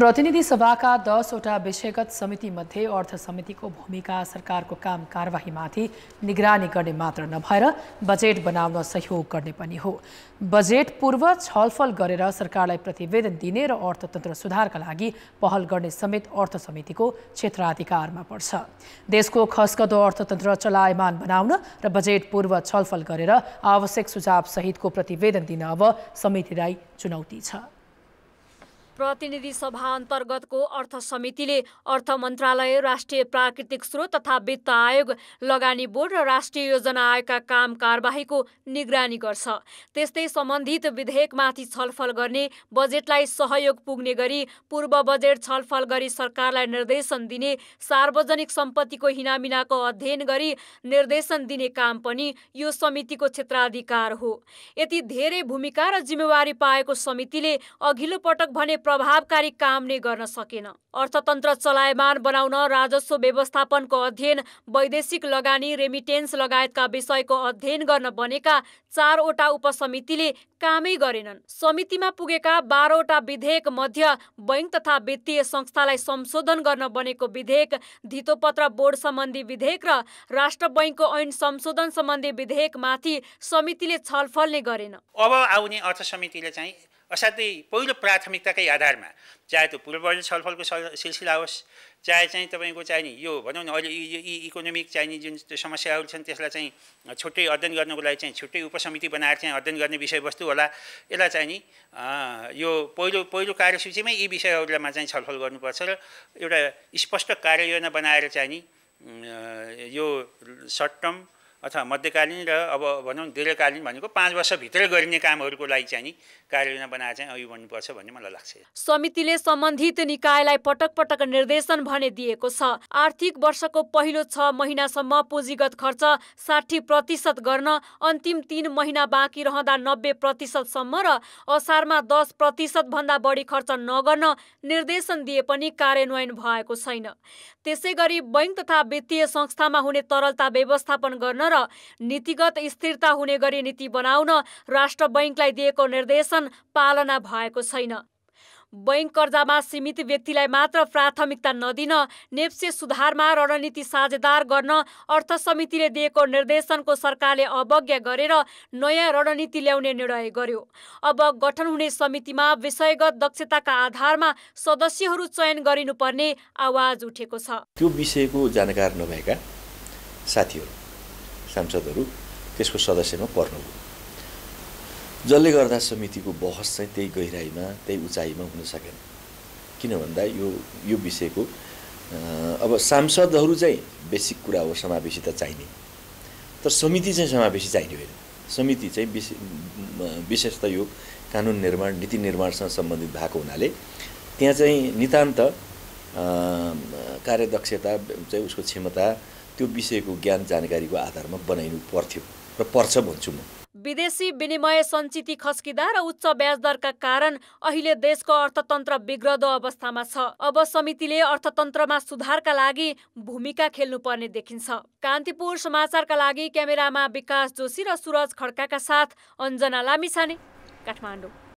प्रतिनिधि सभाका दसवटा विषयगत मध्ये अर्थ समितिको भूमिका सरकारको काम कारवाहीमाथि निगरानी गर्ने मात्र नभएर बजेट बनाउन सहयोग गर्ने पनि हो बजेट पूर्व छलफल गरेर सरकारलाई प्रतिवेदन दिने र अर्थतन्त्र सुधारका लागि पहल गर्ने समेत अर्थ समितिको क्षेत्राधिकारमा पर्छ देशको खसखदो अर्थतन्त्र चलायमान बनाउन र बजेट पूर्व छलफल गरेर आवश्यक सुझाव सहितको प्रतिवेदन दिन अब समितिलाई चुनौती छ प्रतिनिधि सभा अन्तर्गतको अर्थ समितिले अर्थ मन्त्रालय राष्ट्रिय प्राकृतिक स्रोत तथा वित्त आयोग लगानी बोर्ड र राष्ट्रिय योजना आयोगका काम कारवाहीको निगरानी गर्छ त्यस्तै सम्बन्धित विधेयकमाथि छलफल गर्ने बजेटलाई सहयोग पुग्ने गरी पूर्व बजेट छलफल गरी सरकारलाई निर्देशन दिने सार्वजनिक सम्पत्तिको हिनामिनाको अध्ययन गरी निर्देशन दिने काम पनि यो समितिको क्षेत्राधिकार हो यति धेरै भूमिका र जिम्मेवारी पाएको समितिले अघिल्लो पटक भने प्रभावकारी काम नै गर्न सकेन अर्थतन्त्र चलायमान बनाउन राजस्व व्यवस्थापनको अध्ययन वैदेशिक लगानी रेमिटेन्स लगायतका विषयको अध्ययन गर्न बनेका चारवटा उपसमितिले कामै गरेनन् समितिमा पुगेका बाह्रवटा विधेयक मध्य बैङ्क तथा वित्तीय संस्थालाई संशोधन गर्न बनेको विधेयक धितोपत्र बोर्ड सम्बन्धी विधेयक र राष्ट्र बैङ्कको ऐन संशोधन सम्बन्धी विधेयकमाथि समितिले छलफल नै गरेन अब आउने अर्थ समितिले चाहिँ असाध्यै पहिलो प्राथमिकताकै आधारमा चाहे त्यो पूर्व छलफलको सिलसिला होस् चाहे चाहिँ तपाईँको चाहिने यो भनौँ न अहिले यो इकोनोमिक चाहिने जुन समस्याहरू छन् त्यसलाई चाहिँ छुट्टै अध्ययन गर्नको लागि चाहिँ छुट्टै उपसमिति बनाएर चाहिँ अध्ययन गर्ने विषयवस्तु होला यसलाई चाहिँ नि यो पहिलो पहिलो कार्यसूचीमै यी विषयहरूलाईमा चाहिँ छलफल गर्नुपर्छ र एउटा स्पष्ट कार्ययोजना बनाएर चाहिँ नि यो सर्ट टर्म अथवा मध्यकालीन र अब भनौँ दीर्घकालीन भनेको पाँच वर्षभित्र गरिने कामहरूको लागि चाहिँ नि कार्ययोजना बनाएर चाहिँ अघि बढ्नुपर्छ भन्ने मलाई लाग्छ समितिले सम्बन्धित निकायलाई पटक पटक निर्देशन भने दिएको छ आर्थिक वर्षको पहिलो छ महिनासम्म पुँजीगत खर्च साठी प्रतिशत गर्न अन्तिम तिन महिना बाँकी रहँदा नब्बे प्रतिशतसम्म र असारमा दस प्रतिशतभन्दा बढी खर्च नगर्न निर्देशन दिए पनि कार्यान्वयन भएको छैन त्यसै गरी बैङ्क तथा वित्तीय संस्थामा हुने तरलता व्यवस्थापन गर्न र नीतिगत स्थिरता हुने गरी नीति बनाउन राष्ट्र बैङ्कलाई दिएको निर्देशन पालना भएको छैन बैङ्क कर्जामा सीमित व्यक्तिलाई मात्र प्राथमिकता नदिन नेप्से सुधारमा रणनीति साझेदार गर्न अर्थ समितिले दिएको निर्देशनको सरकारले अवज्ञा गरेर नयाँ रणनीति ल्याउने निर्णय गर्यो अब गठन हुने समितिमा विषयगत दक्षताका आधारमा सदस्यहरू चयन गरिनुपर्ने आवाज उठेको छ त्यो विषयको जानकार नभएका साथीहरू सांसदहरू त्यसको सदस्यमा पर्नुभयो जसले गर्दा समितिको बहस चाहिँ त्यही गहिराइमा त्यही उचाइमा हुन सकेन किन भन्दा यो यो विषयको अब सांसदहरू चाहिँ बेसिक कुरा हो समावेशी त चाहिने तर समिति चाहिँ समावेशी चाहिने होइन समिति चाहिँ विशेष त यो कानुन निर्माण नीति निर्माणसँग सम्बन्धित भएको हुनाले त्यहाँ चाहिँ नितान्त कार्यदक्षता चाहिँ उसको क्षमता त्यो विषयको ज्ञान जानकारीको आधारमा बनाइनु पर्थ्यो र पर्छ भन्छु म विदेशी विनिमय सञ्चित खस्किँदा र उच्च ब्याज दरका कारण अहिले देशको अर्थतन्त्र बिग्रदो अवस्थामा छ अब समितिले अर्थतन्त्रमा सुधारका लागि भूमिका खेल्नुपर्ने देखिन्छ कान्तिपुर समाचारका लागि क्यामेरामा विकास जोशी र सुरज खड्काका साथ अञ्जना लामिछाने काठमाडौँ